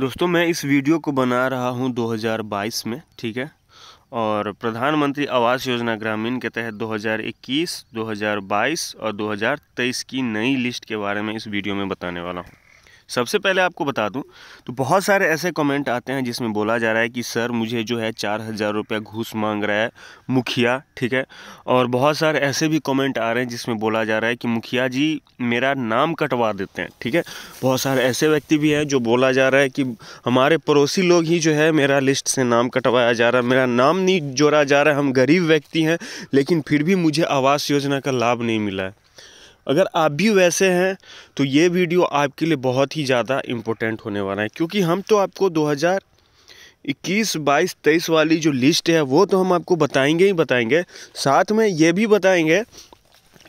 दोस्तों मैं इस वीडियो को बना रहा हूं 2022 में ठीक है और प्रधानमंत्री आवास योजना ग्रामीण के तहत 2021, 2022 और 2023 की नई लिस्ट के बारे में इस वीडियो में बताने वाला हूं सबसे पहले आपको बता दूं तो बहुत सारे ऐसे कमेंट आते हैं जिसमें बोला जा रहा है कि सर मुझे जो है चार हज़ार रुपया घूस मांग रहा है मुखिया ठीक है और बहुत सारे ऐसे भी कमेंट आ रहे हैं जिसमें बोला जा रहा है कि मुखिया जी मेरा नाम कटवा देते हैं ठीक है बहुत सारे ऐसे व्यक्ति भी हैं जो बोला जा रहा है कि हमारे पड़ोसी लोग ही जो है मेरा लिस्ट से नाम कटवाया जा रहा है मेरा नाम नहीं जोड़ा जा रहा है हम गरीब व्यक्ति हैं लेकिन फिर भी मुझे आवास योजना का लाभ नहीं मिला है अगर आप भी वैसे हैं तो ये वीडियो आपके लिए बहुत ही ज़्यादा इम्पोर्टेंट होने वाला है क्योंकि हम तो आपको 2021, 22, 23 वाली जो लिस्ट है वो तो हम आपको बताएंगे ही बताएंगे साथ में ये भी बताएंगे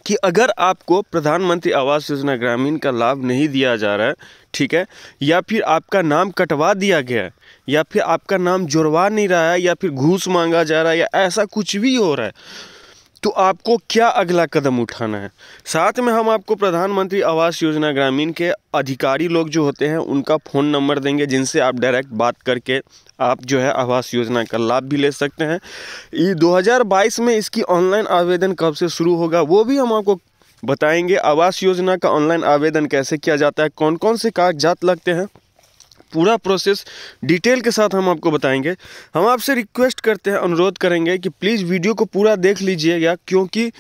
कि अगर आपको प्रधानमंत्री आवास योजना ग्रामीण का लाभ नहीं दिया जा रहा है ठीक है या फिर आपका नाम कटवा दिया गया है या फिर आपका नाम जुड़वा नहीं रहा है या फिर घूस मांगा जा रहा है या ऐसा कुछ भी हो रहा है तो आपको क्या अगला कदम उठाना है साथ में हम आपको प्रधानमंत्री आवास योजना ग्रामीण के अधिकारी लोग जो होते हैं उनका फ़ोन नंबर देंगे जिनसे आप डायरेक्ट बात करके आप जो है आवास योजना का लाभ भी ले सकते हैं ये 2022 में इसकी ऑनलाइन आवेदन कब से शुरू होगा वो भी हम आपको बताएंगे आवास योजना का ऑनलाइन आवेदन कैसे किया जाता है कौन कौन से कागजात लगते हैं पूरा प्रोसेस डिटेल के साथ हम आपको बताएंगे हम आपसे रिक्वेस्ट करते हैं अनुरोध करेंगे कि प्लीज़ वीडियो को पूरा देख लीजिएगा क्योंकि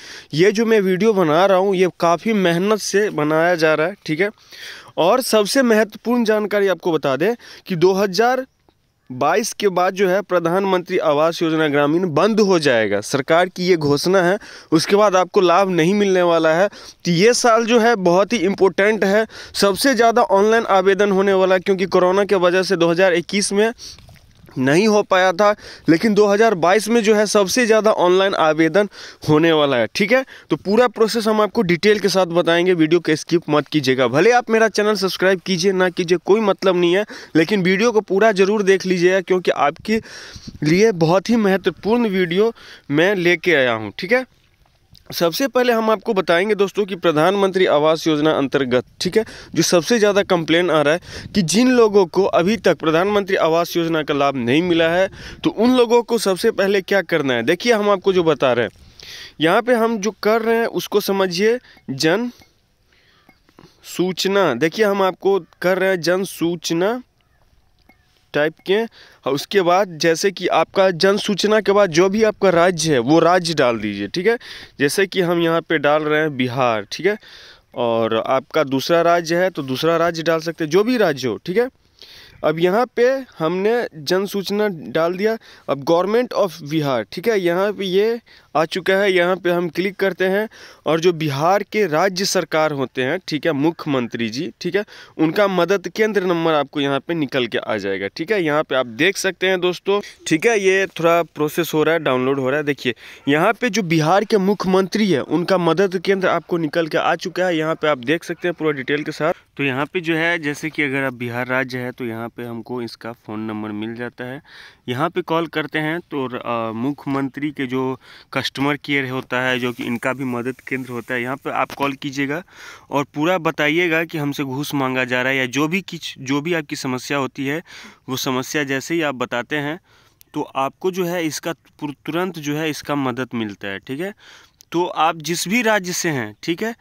ये जो मैं वीडियो बना रहा हूँ ये काफ़ी मेहनत से बनाया जा रहा है ठीक है और सबसे महत्वपूर्ण जानकारी आपको बता दें कि 2000 बाईस के बाद जो है प्रधानमंत्री आवास योजना ग्रामीण बंद हो जाएगा सरकार की ये घोषणा है उसके बाद आपको लाभ नहीं मिलने वाला है तो ये साल जो है बहुत ही इम्पोर्टेंट है सबसे ज़्यादा ऑनलाइन आवेदन होने वाला क्योंकि कोरोना के वजह से 2021 में नहीं हो पाया था लेकिन 2022 में जो है सबसे ज़्यादा ऑनलाइन आवेदन होने वाला है ठीक है तो पूरा प्रोसेस हम आपको डिटेल के साथ बताएंगे वीडियो के स्किप मत कीजिएगा भले आप मेरा चैनल सब्सक्राइब कीजिए ना कीजिए कोई मतलब नहीं है लेकिन वीडियो को पूरा ज़रूर देख लीजिएगा क्योंकि आपके लिए बहुत ही महत्वपूर्ण वीडियो मैं लेके आया हूँ ठीक है सबसे पहले हम आपको बताएंगे दोस्तों कि प्रधानमंत्री आवास योजना अंतर्गत ठीक है जो सबसे ज़्यादा कंप्लेन आ रहा है कि जिन लोगों को अभी तक प्रधानमंत्री आवास योजना का लाभ नहीं मिला है तो उन लोगों को सबसे पहले क्या करना है देखिए हम आपको जो बता रहे हैं यहाँ पे हम जो कर रहे हैं उसको समझिए जन सूचना देखिए हम आपको कर रहे हैं जन सूचना टाइप किए और उसके बाद जैसे कि आपका जन सूचना के बाद जो भी आपका राज्य है वो राज्य डाल दीजिए ठीक है जैसे कि हम यहाँ पे डाल रहे हैं बिहार ठीक है और आपका दूसरा राज्य है तो दूसरा राज्य डाल सकते हैं जो भी राज्य हो ठीक है अब यहाँ पे हमने जन सूचना डाल दिया अब गवर्नमेंट ऑफ बिहार ठीक है यहाँ पे ये आ चुका है यहाँ पे हम क्लिक करते हैं और जो बिहार के राज्य सरकार होते हैं ठीक है मुख्यमंत्री जी ठीक है उनका मदद केंद्र नंबर आपको यहाँ पे निकल के आ जाएगा ठीक है यहाँ पे आप देख सकते हैं दोस्तों ठीक है ये थोड़ा प्रोसेस हो रहा है डाउनलोड हो रहा है देखिए यहाँ पे जो बिहार के मुख्यमंत्री है उनका मदद केंद्र आपको निकल के आ चुका है यहाँ पे आप देख सकते हैं पूरा डिटेल के साथ तो यहाँ पे जो है जैसे कि अगर आप बिहार राज्य है तो यहाँ पे हमको इसका फ़ोन नंबर मिल जाता है यहाँ पे कॉल करते हैं तो मुख्यमंत्री के जो कस्टमर केयर होता है जो कि इनका भी मदद केंद्र होता है यहाँ पे आप कॉल कीजिएगा और पूरा बताइएगा कि हमसे घूस मांगा जा रहा है या जो भी किच जो भी आपकी समस्या होती है वो समस्या जैसे ही आप बताते हैं तो आपको जो है इसका तुरंत जो है इसका मदद मिलता है ठीक है तो आप जिस भी राज्य से हैं ठीक है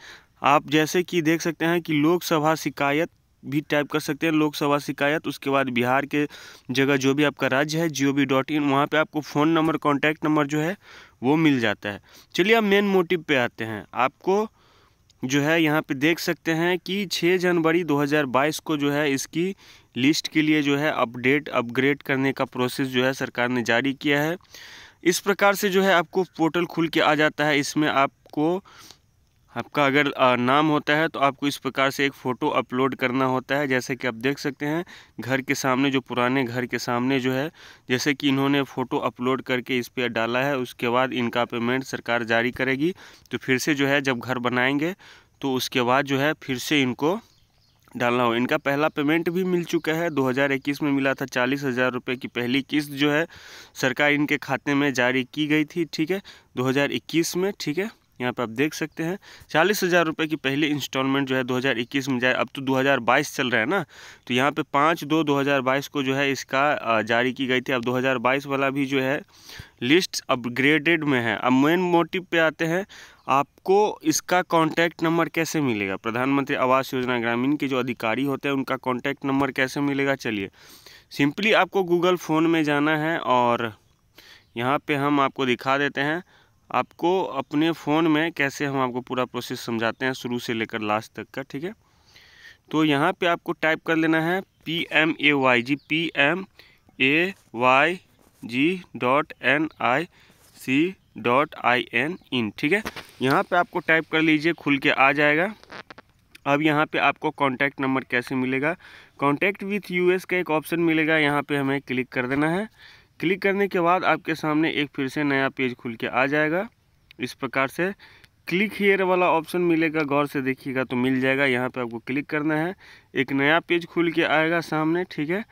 आप जैसे कि देख सकते हैं कि लोकसभा शिकायत भी टाइप कर सकते हैं लोकसभा शिकायत उसके बाद बिहार के जगह जो भी आपका राज्य है जी ओ बी डॉट इन वहाँ पर आपको फ़ोन नंबर कॉन्टैक्ट नंबर जो है वो मिल जाता है चलिए आप मेन मोटिव पे आते हैं आपको जो है यहाँ पे देख सकते हैं कि 6 जनवरी 2022 को जो है इसकी लिस्ट के लिए जो है अपडेट अपग्रेड करने का प्रोसेस जो है सरकार ने जारी किया है इस प्रकार से जो है आपको पोर्टल खुल के आ जाता है इसमें आपको आपका अगर नाम होता है तो आपको इस प्रकार से एक फ़ोटो अपलोड करना होता है जैसे कि आप देख सकते हैं घर के सामने जो पुराने घर के सामने जो है जैसे कि इन्होंने फ़ोटो अपलोड करके इस पर डाला है उसके बाद इनका पेमेंट सरकार जारी करेगी तो फिर से जो है जब घर बनाएंगे तो उसके बाद जो है फिर से इनको डालना हो इनका पहला पेमेंट भी मिल चुका है 2021 में मिला था चालीस हज़ार रुपये की पहली किस्त जो है सरकार इनके खाते में जारी की गई थी ठीक है 2021 में ठीक है यहाँ पे आप देख सकते हैं चालीस हज़ार रुपये की पहली इंस्टॉलमेंट जो है 2021 में जाए अब तो 2022 चल रहा है ना तो यहाँ पे पाँच दो 2022 को जो है इसका जारी की गई थी अब 2022 वाला भी जो है लिस्ट अपग्रेडेड में है अब मेन मोटिव पे आते हैं आपको इसका कॉन्टैक्ट नंबर कैसे मिलेगा प्रधानमंत्री आवास योजना ग्रामीण के जो अधिकारी होते हैं उनका कॉन्टैक्ट नंबर कैसे मिलेगा चलिए सिंपली आपको गूगल फ़ोन में जाना है और यहाँ पर हम आपको दिखा देते हैं आपको अपने फ़ोन में कैसे हम आपको पूरा प्रोसेस समझाते हैं शुरू से लेकर लास्ट तक का ठीक है तो यहाँ पे आपको टाइप कर लेना है P M A Y G P M A Y G dot N I C dot I N in ठीक है यहाँ पे आपको टाइप कर लीजिए खुल के आ जाएगा अब यहाँ पे आपको कॉन्टैक्ट नंबर कैसे मिलेगा कॉन्टैक्ट विथ यूएस का एक ऑप्शन मिलेगा यहाँ पे हमें क्लिक कर देना है क्लिक करने के बाद आपके सामने एक फिर से नया पेज खुल के आ जाएगा इस प्रकार से क्लिक हेयर वाला ऑप्शन मिलेगा गौर से देखिएगा तो मिल जाएगा यहाँ पे आपको क्लिक करना है एक नया पेज खुल के आएगा सामने ठीक है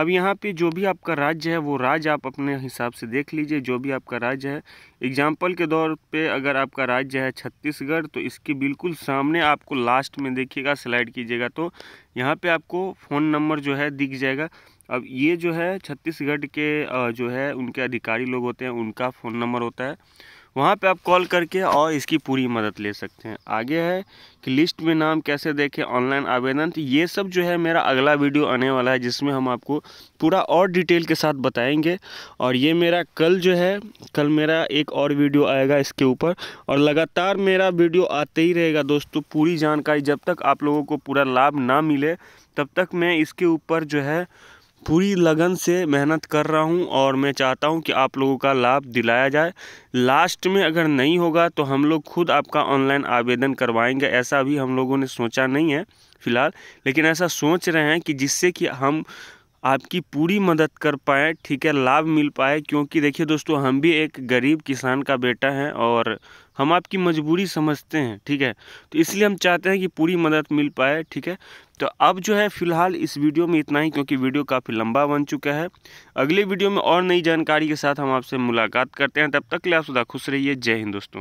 अब यहाँ पे जो भी आपका राज्य है वो राज्य आप अपने हिसाब से देख लीजिए जो भी आपका राज्य है एग्जाम्पल के दौर पे अगर आपका राज्य है छत्तीसगढ़ तो इसके बिल्कुल सामने आपको लास्ट में देखिएगा स्लाइड कीजिएगा तो यहाँ पर आपको फ़ोन नंबर जो है दिख जाएगा अब ये जो है छत्तीसगढ़ के जो है उनके अधिकारी लोग होते हैं उनका फ़ोन नंबर होता है वहाँ पे आप कॉल करके और इसकी पूरी मदद ले सकते हैं आगे है कि लिस्ट में नाम कैसे देखें ऑनलाइन आवेदन तो ये सब जो है मेरा अगला वीडियो आने वाला है जिसमें हम आपको पूरा और डिटेल के साथ बताएंगे और ये मेरा कल जो है कल मेरा एक और वीडियो आएगा इसके ऊपर और लगातार मेरा वीडियो आते ही रहेगा दोस्तों पूरी जानकारी जब तक आप लोगों को पूरा लाभ ना मिले तब तक मैं इसके ऊपर जो है पूरी लगन से मेहनत कर रहा हूँ और मैं चाहता हूँ कि आप लोगों का लाभ दिलाया जाए लास्ट में अगर नहीं होगा तो हम लोग खुद आपका ऑनलाइन आवेदन करवाएंगे ऐसा भी हम लोगों ने सोचा नहीं है फ़िलहाल लेकिन ऐसा सोच रहे हैं कि जिससे कि हम आपकी पूरी मदद कर पाए ठीक है लाभ मिल पाए क्योंकि देखिए दोस्तों हम भी एक गरीब किसान का बेटा हैं और हम आपकी मजबूरी समझते हैं ठीक है तो इसलिए हम चाहते हैं कि पूरी मदद मिल पाए ठीक है तो अब जो है फिलहाल इस वीडियो में इतना ही क्योंकि वीडियो काफ़ी लंबा बन चुका है अगले वीडियो में और नई जानकारी के साथ हम आपसे मुलाकात करते हैं तब तक के लिए आप सुधा खुश रहिए जय हिंद दोस्तों